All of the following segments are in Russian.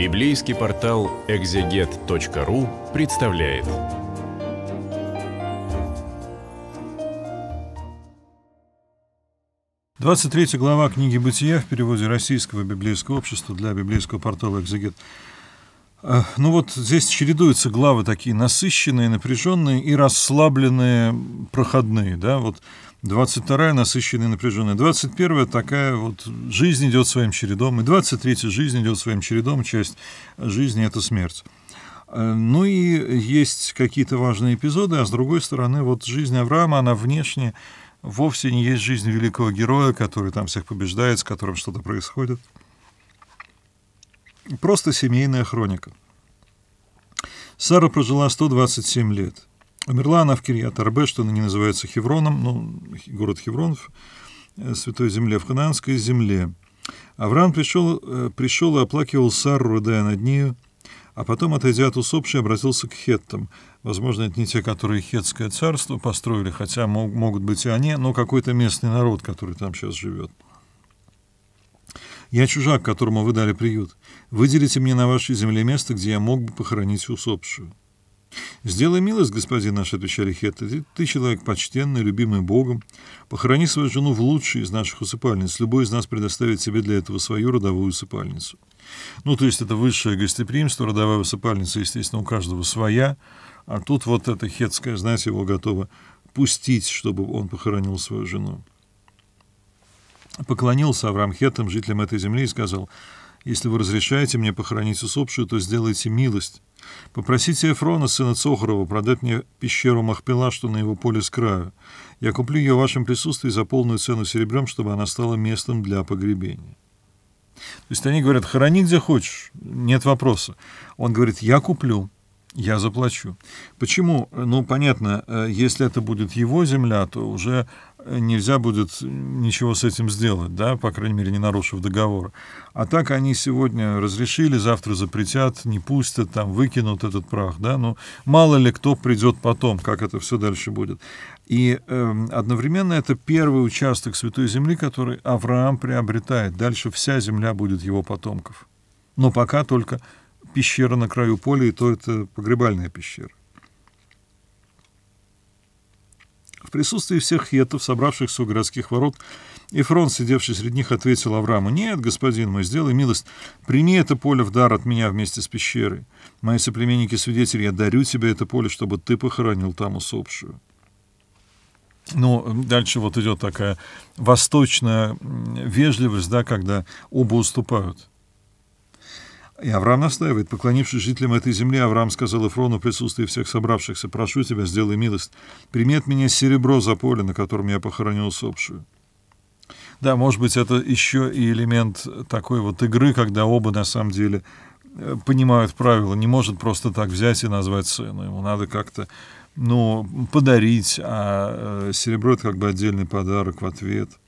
Библейский портал экзегет.ру представляет. Двадцать третья глава книги «Бытия» в переводе Российского библейского общества для библейского портала «Экзегет». Э, ну вот здесь чередуются главы такие насыщенные, напряженные и расслабленные, проходные. Да? Вот 22-я насыщенная напряженная. 21-я такая вот жизнь идет своим чередом. И 23-я жизнь идет своим чередом. Часть жизни — это смерть. Э, ну и есть какие-то важные эпизоды, а с другой стороны, вот жизнь Авраама, она внешне вовсе не есть жизнь великого героя, который там всех побеждает, с которым что-то происходит. Просто семейная хроника. Сара прожила 127 лет – Умерла она в Кирьят-Арбе, что не называется Хевроном, ну, город Хеврон в э, Святой Земле, в Ханаанской земле. Авраам пришел, э, пришел и оплакивал Сару, рыдая над нею, а потом, отойдя от усопшей, обратился к хеттам. Возможно, это не те, которые хетское царство построили, хотя мог, могут быть и они, но какой-то местный народ, который там сейчас живет. «Я чужак, которому вы дали приют. Выделите мне на вашей земле место, где я мог бы похоронить усопшую». «Сделай милость, господин наш», — отвечали хетты, ты, — «ты человек почтенный, любимый Богом. Похорони свою жену в лучшей из наших усыпальниц. Любой из нас предоставит себе для этого свою родовую усыпальницу». Ну, то есть это высшее гостеприимство, родовая усыпальница, естественно, у каждого своя. А тут вот эта хетская, знаете, его готова пустить, чтобы он похоронил свою жену. Поклонился Авраам Хетам, жителям этой земли, и сказал — если вы разрешаете мне похоронить усопшую, то сделайте милость. Попросите Эфрона, сына Цохорова, продать мне пещеру Махпила, что на его поле с краю. Я куплю ее в вашем присутствии за полную цену серебром, чтобы она стала местом для погребения». То есть они говорят, хорони где хочешь, нет вопроса. Он говорит, я куплю, я заплачу. Почему? Ну, понятно, э, если это будет его земля, то уже нельзя будет ничего с этим сделать, да, по крайней мере, не нарушив договор. А так они сегодня разрешили, завтра запретят, не пустят, там, выкинут этот прах, да, ну, мало ли кто придет потом, как это все дальше будет. И э, одновременно это первый участок Святой Земли, который Авраам приобретает. Дальше вся земля будет его потомков. Но пока только пещера на краю поля, и то это погребальная пещера. присутствии всех хетов, собравшихся у городских ворот, и фронт, сидевший среди них, ответил Аврааму, «Нет, господин мой, сделай милость, прими это поле в дар от меня вместе с пещерой. Мои соплеменники-свидетели, я дарю тебе это поле, чтобы ты похоронил там усопшую». Ну, дальше вот идет такая восточная вежливость, да, когда оба уступают. И Авраам настаивает. Поклонившись жителям этой земли, Авраам сказал Эфрону в присутствии всех собравшихся, «Прошу тебя, сделай милость. Прими от меня серебро за поле, на котором я похоронил усопшую». Да, может быть, это еще и элемент такой вот игры, когда оба на самом деле э, понимают правила. Не может просто так взять и назвать цену. Ему надо как-то ну, подарить, а э, серебро — это как бы отдельный подарок в ответ —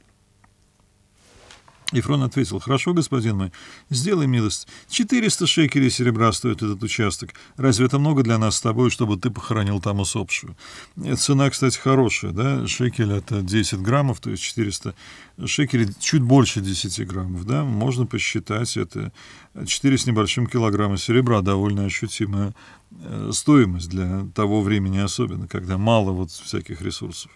Ефрон ответил, «Хорошо, господин мой, сделай милость. 400 шекелей серебра стоит этот участок. Разве это много для нас с тобой, чтобы ты похоронил там усопшую? Э, цена, кстати, хорошая, да? Шекель — это 10 граммов, то есть 400 шекелей, чуть больше 10 граммов, да? Можно посчитать, это 4 с небольшим килограмма серебра, довольно ощутимая э, стоимость для того времени особенно, когда мало вот всяких ресурсов.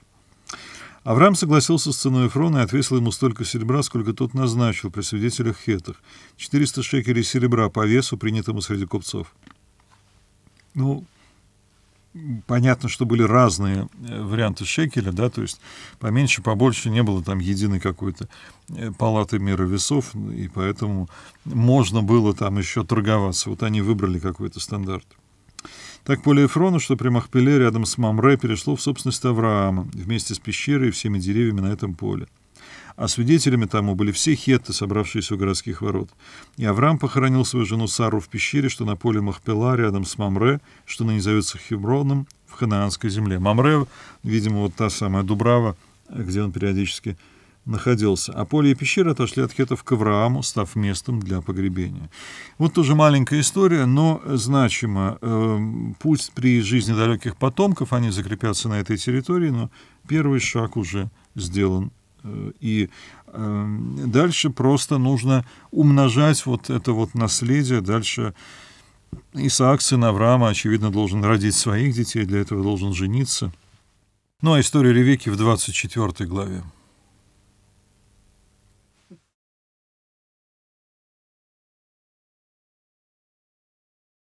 Авраам согласился с ценой Эфрона и отвесил ему столько серебра, сколько тот назначил при свидетелях хетах. 400 шекелей серебра по весу, принятому среди купцов. Ну, понятно, что были разные э, варианты шекеля, да, то есть поменьше, побольше не было там единой какой-то э, палаты мира весов, и поэтому можно было там еще торговаться. Вот они выбрали какой-то стандарт. Так поле Эфрона, что при Махпеле рядом с Мамре, перешло в собственность Авраама, вместе с пещерой и всеми деревьями на этом поле. А свидетелями тому были все хетты, собравшиеся у городских ворот. И Авраам похоронил свою жену Сару в пещере, что на поле Махпела, рядом с Мамре, что ныне зовется Хевроном, в ханаанской земле. Мамре, видимо, вот та самая Дубрава, где он периодически находился, а поле и пещеры отошли от хетов к Аврааму, став местом для погребения. Вот тоже маленькая история, но значима. Эм, Пусть при жизни далеких потомков они закрепятся на этой территории, но первый шаг уже сделан. Э, и эм, дальше просто нужно умножать вот это вот наследие, дальше Исаак, сын Авраама, очевидно, должен родить своих детей, для этого должен жениться. Ну а история Ревеки в 24 главе.